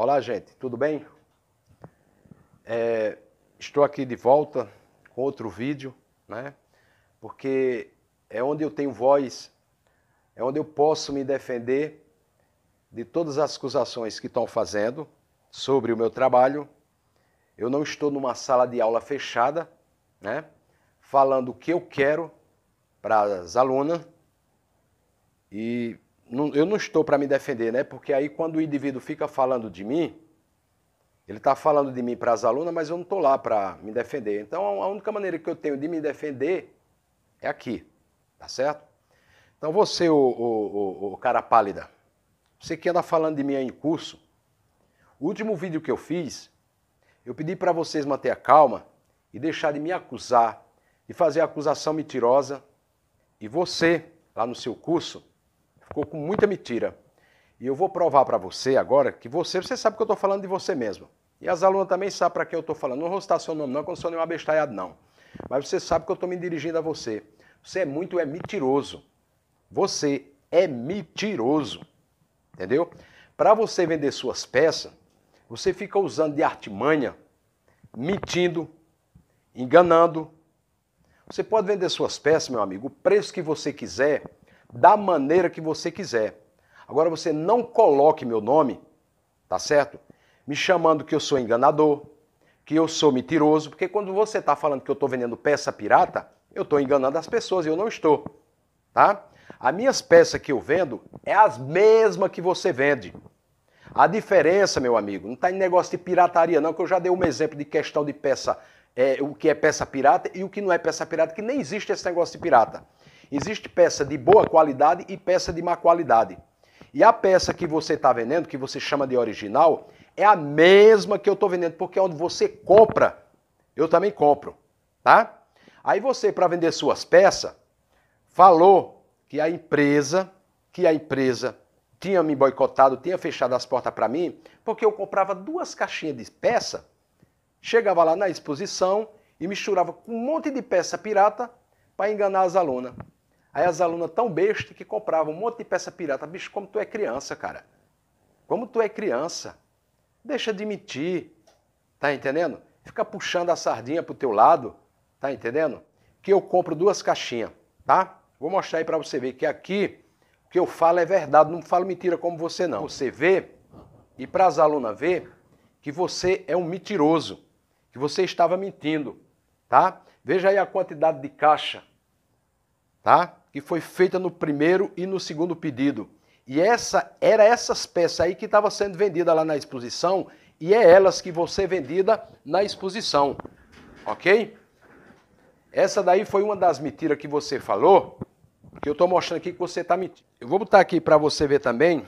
Olá, gente, tudo bem? É, estou aqui de volta com outro vídeo, né? Porque é onde eu tenho voz, é onde eu posso me defender de todas as acusações que estão fazendo sobre o meu trabalho. Eu não estou numa sala de aula fechada, né? Falando o que eu quero para as alunas e não, eu não estou para me defender, né? Porque aí quando o indivíduo fica falando de mim, ele está falando de mim para as alunas, mas eu não estou lá para me defender. Então a única maneira que eu tenho de me defender é aqui, tá certo? Então você, o, o, o, o cara pálida, você que anda falando de mim aí em curso, o último vídeo que eu fiz, eu pedi para vocês manter a calma e deixar de me acusar, de fazer acusação mentirosa. E você, lá no seu curso, ficou com muita mentira. E eu vou provar para você agora que você, você sabe que eu estou falando de você mesmo. E as alunas também sabem para quem eu estou falando. Não vou citar seu nome, não, quando sou nenhum abestalhado, não. Mas você sabe que eu estou me dirigindo a você. Você é muito é mentiroso. Você é mentiroso. Entendeu? Para você vender suas peças, você fica usando de artimanha, mentindo, enganando. Você pode vender suas peças, meu amigo, o preço que você quiser da maneira que você quiser. Agora você não coloque meu nome, tá certo? Me chamando que eu sou enganador, que eu sou mentiroso, porque quando você está falando que eu estou vendendo peça pirata, eu estou enganando as pessoas e eu não estou, tá? As minhas peças que eu vendo é as mesmas que você vende. A diferença, meu amigo, não está em negócio de pirataria, não, que eu já dei um exemplo de questão de peça, é, o que é peça pirata e o que não é peça pirata, que nem existe esse negócio de pirata. Existe peça de boa qualidade e peça de má qualidade. E a peça que você está vendendo, que você chama de original, é a mesma que eu estou vendendo, porque onde você compra, eu também compro, tá? Aí você, para vender suas peças, falou que a empresa, que a empresa tinha me boicotado, tinha fechado as portas para mim, porque eu comprava duas caixinhas de peça, chegava lá na exposição e misturava com um monte de peça pirata para enganar as alunas. Aí as alunas tão bestas que compravam um monte de peça pirata. Bicho, como tu é criança, cara. Como tu é criança. Deixa de mentir. Tá entendendo? Fica puxando a sardinha pro teu lado. Tá entendendo? Que eu compro duas caixinhas, tá? Vou mostrar aí para você ver que aqui o que eu falo é verdade, não falo mentira como você não. Você vê e para as alunas ver que você é um mentiroso, que você estava mentindo, tá? Veja aí a quantidade de caixa tá? Que foi feita no primeiro e no segundo pedido. E essa era essas peças aí que estava sendo vendida lá na exposição e é elas que vão ser vendida na exposição, ok? Essa daí foi uma das mentiras que você falou, que eu estou mostrando aqui que você está mentindo. Eu vou botar aqui para você ver também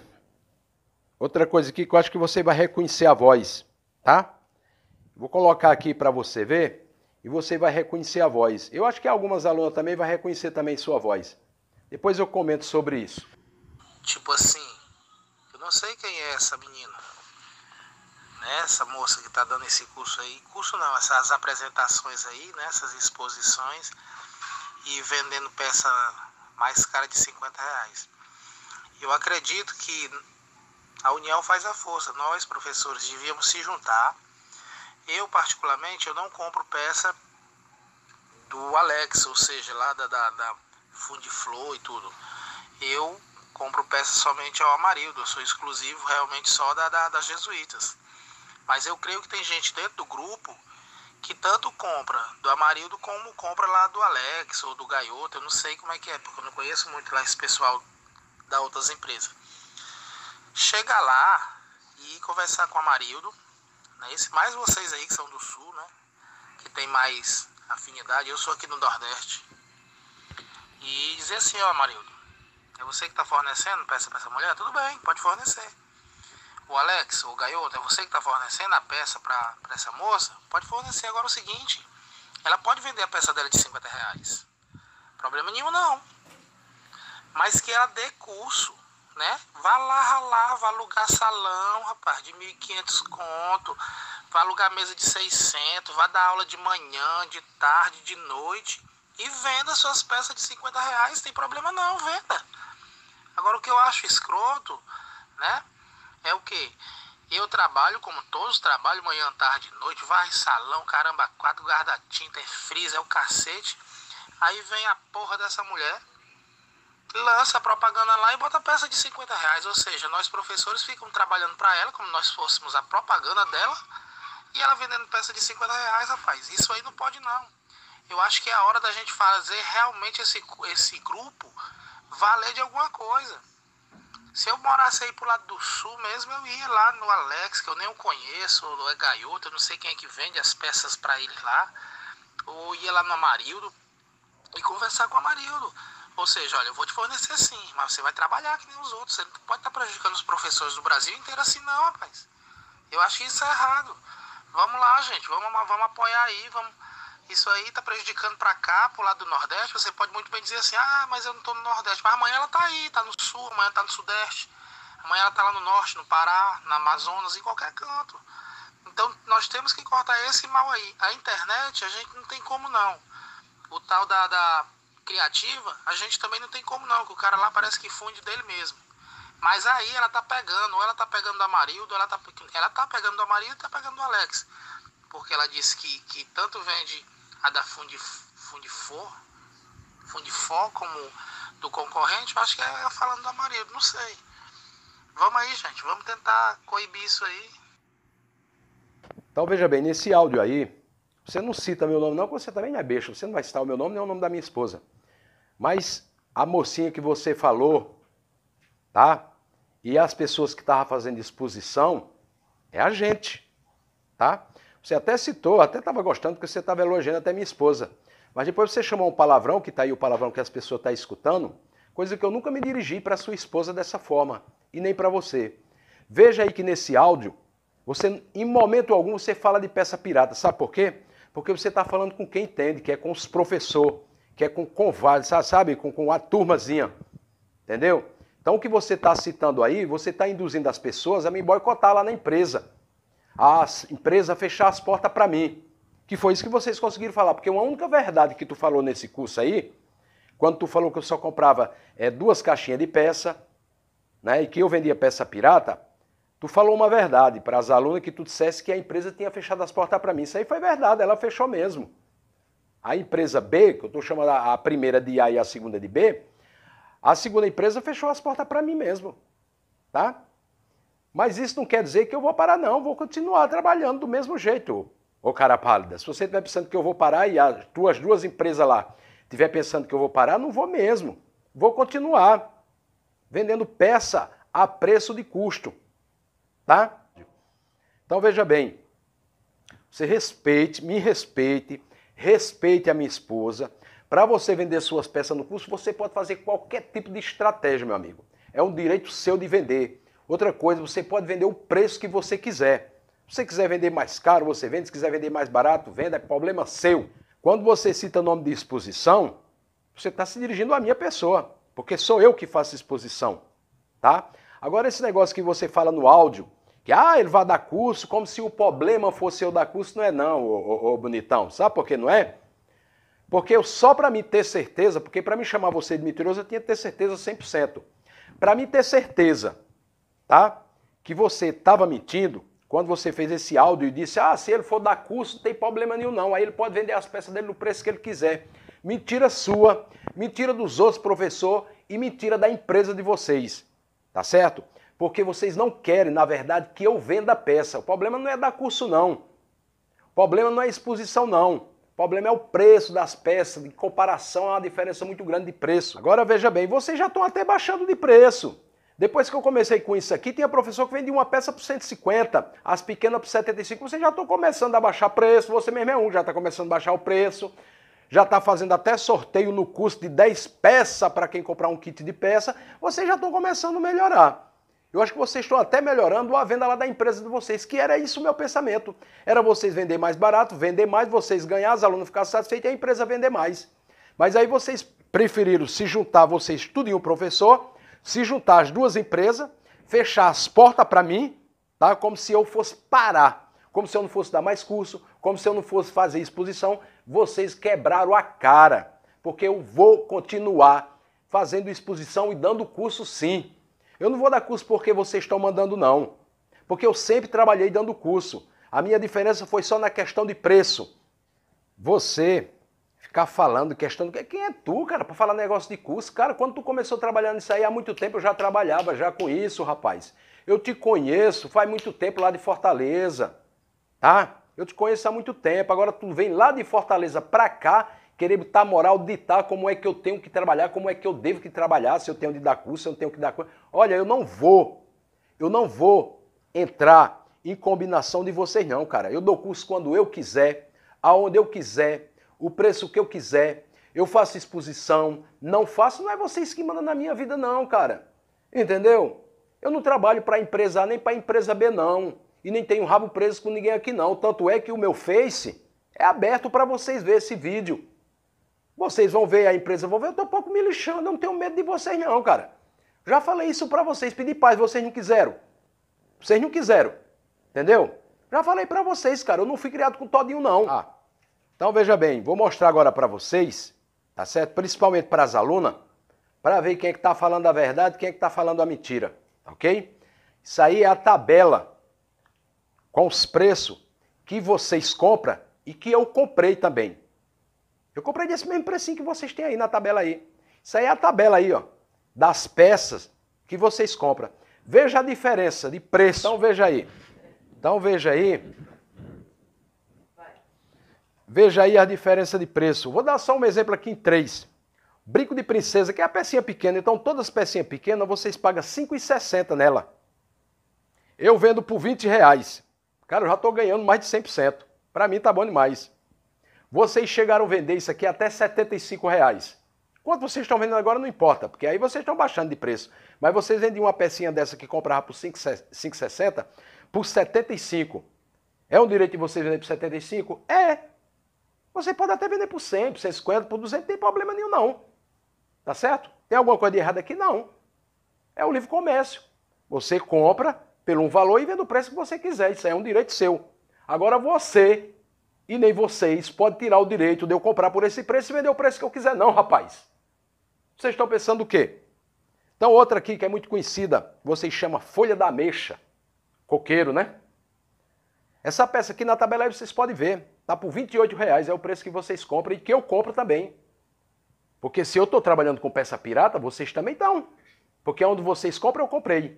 outra coisa aqui que eu acho que você vai reconhecer a voz, tá? Vou colocar aqui para você ver e você vai reconhecer a voz. Eu acho que algumas alunas também vão reconhecer também sua voz. Depois eu comento sobre isso. Tipo assim, eu não sei quem é essa menina, né? Essa moça que está dando esse curso aí, curso não, essas apresentações aí, né? Essas exposições e vendendo peça mais cara de 50 reais. Eu acredito que a união faz a força. Nós, professores, devíamos se juntar eu, particularmente, eu não compro peça do Alex, ou seja, lá da, da, da Fundiflow e tudo. Eu compro peça somente ao Amarildo, eu sou exclusivo realmente só da, da, das Jesuítas. Mas eu creio que tem gente dentro do grupo que tanto compra do Amarildo como compra lá do Alex ou do Gaiota, eu não sei como é que é, porque eu não conheço muito lá esse pessoal da outras empresas. Chega lá e conversar com o Amarildo, né? Esse, mais vocês aí que são do sul, né? Que tem mais afinidade. Eu sou aqui no Nordeste. E dizer assim, ó, Marildo, é você que tá fornecendo peça para essa mulher? Tudo bem, pode fornecer. O Alex, o Gaioto, é você que tá fornecendo a peça para essa moça? Pode fornecer. Agora o seguinte, ela pode vender a peça dela de 50 reais. Problema nenhum, não. Mas que ela dê curso né? Vá lá ralar, vá alugar salão, rapaz, de 1.500 conto, vá alugar mesa de 600, vá dar aula de manhã, de tarde, de noite e venda suas peças de 50 reais, tem problema não, venda. Agora o que eu acho escroto, né? É o que? Eu trabalho como todos, trabalho manhã, tarde, noite, vai salão, caramba, quatro guarda-tinta, é freezer, é o cacete. Aí vem a porra dessa mulher lança a propaganda lá e bota a peça de 50 reais. Ou seja, nós professores ficamos trabalhando para ela como nós fôssemos a propaganda dela e ela vendendo peça de 50 reais, rapaz. Isso aí não pode não. Eu acho que é a hora da gente fazer realmente esse, esse grupo valer de alguma coisa. Se eu morasse aí pro lado do sul mesmo, eu ia lá no Alex, que eu nem o conheço, ou é gaiota, eu não sei quem é que vende as peças para ele lá, ou ia lá no Amarildo e conversar com o Amarildo. Ou seja, olha, eu vou te fornecer sim, mas você vai trabalhar que nem os outros. Você não pode estar tá prejudicando os professores do Brasil inteiro assim, não, rapaz. Eu acho que isso é errado. Vamos lá, gente, vamos, vamos apoiar aí, vamos. Isso aí está prejudicando para cá, para o lado do Nordeste. Você pode muito bem dizer assim, ah, mas eu não estou no Nordeste. Mas amanhã ela está aí, está no Sul, amanhã está no Sudeste. Amanhã ela está lá no Norte, no Pará, na Amazonas, em qualquer canto. Então nós temos que cortar esse mal aí. A internet, a gente não tem como não. O tal da, da criativa, a gente também não tem como não, que o cara lá parece que funde dele mesmo. Mas aí ela tá pegando, ou ela tá pegando da Marildo, ela tá, ela tá pegando da Amarildo e tá pegando do Alex. Porque ela disse que, que tanto vende a da Fundi, Fundifor, Fundifor como do concorrente, eu acho que é ela falando da Amarildo, não sei. Vamos aí, gente, vamos tentar coibir isso aí. Então veja bem, nesse áudio aí, você não cita meu nome, não, porque você também é besta. Você não vai citar o meu nome nem o nome da minha esposa. Mas a mocinha que você falou, tá? E as pessoas que estavam fazendo exposição, é a gente, tá? Você até citou, até estava gostando porque você estava elogiando até minha esposa. Mas depois você chamou um palavrão, que está aí o palavrão que as pessoas estão tá escutando, coisa que eu nunca me dirigi para sua esposa dessa forma, e nem para você. Veja aí que nesse áudio, você, em momento algum, você fala de peça pirata. Sabe por quê? Porque você está falando com quem entende, que é com os professores que é com convales, sabe? Com, com a turmazinha, entendeu? Então, o que você está citando aí, você está induzindo as pessoas a me boicotar lá na empresa. A empresa fechar as portas para mim. Que foi isso que vocês conseguiram falar. Porque uma única verdade que tu falou nesse curso aí, quando tu falou que eu só comprava é, duas caixinhas de peça, né, e que eu vendia peça pirata, tu falou uma verdade para as alunas que tu dissesse que a empresa tinha fechado as portas para mim. Isso aí foi verdade, ela fechou mesmo. A empresa B, que eu estou chamando a primeira de A e a segunda de B, a segunda empresa fechou as portas para mim mesmo, tá? Mas isso não quer dizer que eu vou parar, não. Vou continuar trabalhando do mesmo jeito, ô cara pálida. Se você estiver pensando que eu vou parar e as tuas duas empresas lá estiver pensando que eu vou parar, não vou mesmo. Vou continuar vendendo peça a preço de custo, tá? Então veja bem, você respeite, me respeite, respeite a minha esposa. Para você vender suas peças no curso, você pode fazer qualquer tipo de estratégia, meu amigo. É um direito seu de vender. Outra coisa, você pode vender o preço que você quiser. Se você quiser vender mais caro, você vende. Se quiser vender mais barato, venda. É problema seu. Quando você cita nome de exposição, você está se dirigindo à minha pessoa, porque sou eu que faço exposição, tá? Agora, esse negócio que você fala no áudio, que ah, ele vai dar curso, como se o problema fosse eu dar curso, não é não, ô, ô, ô bonitão. Sabe por que não é? Porque eu só para me ter certeza, porque para me chamar você de mentiroso, eu tinha que ter certeza 100%. Para me ter certeza, tá? Que você estava mentindo, quando você fez esse áudio e disse: "Ah, se ele for dar curso, não tem problema nenhum não, aí ele pode vender as peças dele no preço que ele quiser". Mentira sua, mentira dos outros professor e mentira da empresa de vocês. Tá certo? porque vocês não querem, na verdade, que eu venda a peça. O problema não é dar curso, não. O problema não é exposição, não. O problema é o preço das peças, em comparação é uma diferença muito grande de preço. Agora veja bem, vocês já estão até baixando de preço. Depois que eu comecei com isso aqui, tinha professor que vendia uma peça por 150, as pequenas por 75. Vocês já estão começando a baixar preço, você mesmo é um, já está começando a baixar o preço. Já está fazendo até sorteio no custo de 10 peças para quem comprar um kit de peça. Vocês já estão começando a melhorar. Eu acho que vocês estão até melhorando a venda lá da empresa de vocês, que era isso o meu pensamento. Era vocês vender mais barato, vender mais, vocês ganhar, os alunos ficarem satisfeitos e a empresa vender mais. Mas aí vocês preferiram se juntar, vocês tudo em um professor, se juntar as duas empresas, fechar as portas para mim, tá? como se eu fosse parar, como se eu não fosse dar mais curso, como se eu não fosse fazer exposição. Vocês quebraram a cara, porque eu vou continuar fazendo exposição e dando curso sim. Eu não vou dar curso porque vocês estão mandando, não. Porque eu sempre trabalhei dando curso. A minha diferença foi só na questão de preço. Você ficar falando, questão quem é tu, cara, para falar negócio de curso? Cara, quando tu começou trabalhando isso aí há muito tempo, eu já trabalhava já com isso, rapaz. Eu te conheço faz muito tempo lá de Fortaleza, tá? Eu te conheço há muito tempo. Agora tu vem lá de Fortaleza pra cá querer botar moral, ditar como é que eu tenho que trabalhar, como é que eu devo que trabalhar, se eu tenho de dar curso, se eu não tenho que dar curso. Olha, eu não vou, eu não vou entrar em combinação de vocês não, cara. Eu dou curso quando eu quiser, aonde eu quiser, o preço que eu quiser. Eu faço exposição, não faço, não é vocês que mandam na minha vida não, cara. Entendeu? Eu não trabalho para empresa A nem para empresa B não, e nem tenho rabo preso com ninguém aqui não. Tanto é que o meu Face é aberto para vocês ver esse vídeo. Vocês vão ver, a empresa vão ver, eu tô um pouco me lixando, eu não tenho medo de vocês não, cara. Já falei isso para vocês, pedi paz, vocês não quiseram. Vocês não quiseram, entendeu? Já falei para vocês, cara, eu não fui criado com todinho não. Ah, então veja bem, vou mostrar agora para vocês, tá certo? Principalmente para as alunas, para ver quem é que tá falando a verdade, quem é que tá falando a mentira, ok? Isso aí é a tabela com os preços que vocês compram e que eu comprei também. Eu comprei desse mesmo precinho que vocês têm aí na tabela aí. Isso aí é a tabela aí, ó, das peças que vocês compram. Veja a diferença de preço. Então veja aí. Então veja aí. Veja aí a diferença de preço. Vou dar só um exemplo aqui em três. Brinco de princesa, que é a pecinha pequena. Então todas as pecinhas pequenas vocês pagam R$ 5,60 nela. Eu vendo por 20 reais. Cara, eu já estou ganhando mais de 100%. Para mim tá bom demais. Vocês chegaram a vender isso aqui até R$ 75 reais. Quanto vocês estão vendendo agora não importa, porque aí vocês estão baixando de preço. Mas vocês vendem uma pecinha dessa que comprava por 5,60 por 75. É um direito de vocês vender por 75? É. Você pode até vender por 100, por 150, por 200, não tem problema nenhum não. Tá certo? Tem alguma coisa de errada aqui? Não. É o livre comércio. Você compra pelo um valor e vende o preço que você quiser. Isso é um direito seu. Agora você e nem vocês podem tirar o direito de eu comprar por esse preço e vender o preço que eu quiser, não, rapaz. Vocês estão pensando o quê? Então, outra aqui que é muito conhecida, vocês chamam folha da ameixa. Coqueiro, né? Essa peça aqui na tabela aí vocês podem ver. Tá por R$28,00, é o preço que vocês compram e que eu compro também. Porque se eu estou trabalhando com peça pirata, vocês também estão. Porque onde vocês compram, eu comprei.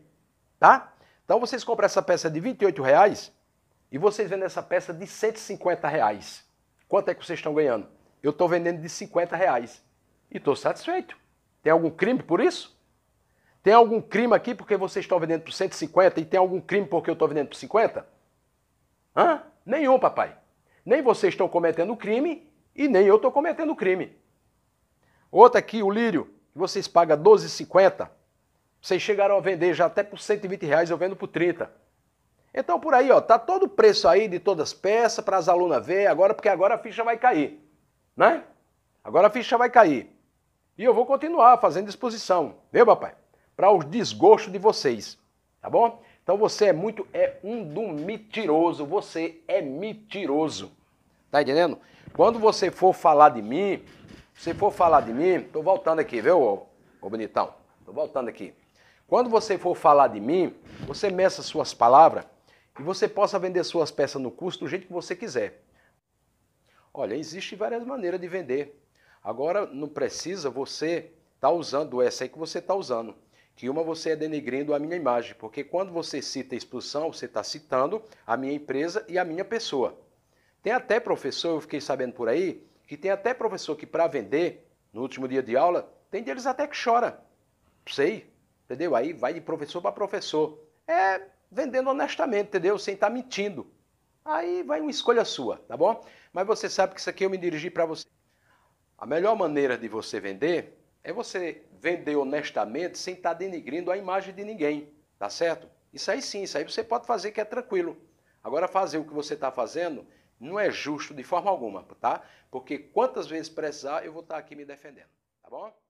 Tá? Então vocês compram essa peça de R$28,00 e vocês vendem essa peça de 150 reais. Quanto é que vocês estão ganhando? Eu estou vendendo de 50 reais e estou satisfeito. Tem algum crime por isso? Tem algum crime aqui porque vocês estão vendendo por 150 e tem algum crime porque eu estou vendendo por 50? Hã? Nenhum, papai. Nem vocês estão cometendo crime e nem eu estou cometendo crime. Outra aqui, o lírio, que vocês pagam 12,50. Vocês chegaram a vender já até por 120 reais, eu vendo por 30. Então por aí, ó, tá todo o preço aí de todas as peças para as alunas ver agora, porque agora a ficha vai cair, né? Agora a ficha vai cair. E eu vou continuar fazendo exposição, viu, papai? Para os desgostos de vocês, tá bom? Então você é muito, é um do mentiroso, você é mentiroso. Tá entendendo? Quando você for falar de mim, se for falar de mim, tô voltando aqui, viu, ô, ô bonitão? Tô voltando aqui. Quando você for falar de mim, você meça suas palavras e você possa vender suas peças no custo do jeito que você quiser. Olha, existe várias maneiras de vender. Agora não precisa você estar tá usando essa aí que você está usando. Que uma você é denegrindo a minha imagem, porque quando você cita a expulsão, você está citando a minha empresa e a minha pessoa. Tem até professor, eu fiquei sabendo por aí, que tem até professor que para vender, no último dia de aula, tem deles até que chora. Sei, entendeu? Aí vai de professor para professor. É vendendo honestamente, entendeu? Sem estar tá mentindo. Aí vai uma escolha sua, tá bom? Mas você sabe que isso aqui eu me dirigi para você. A melhor maneira de você vender é você vender honestamente sem estar tá denigrindo a imagem de ninguém, tá certo? Isso aí sim, isso aí você pode fazer que é tranquilo. Agora fazer o que você está fazendo não é justo de forma alguma, tá? Porque quantas vezes precisar eu vou estar tá aqui me defendendo, tá bom?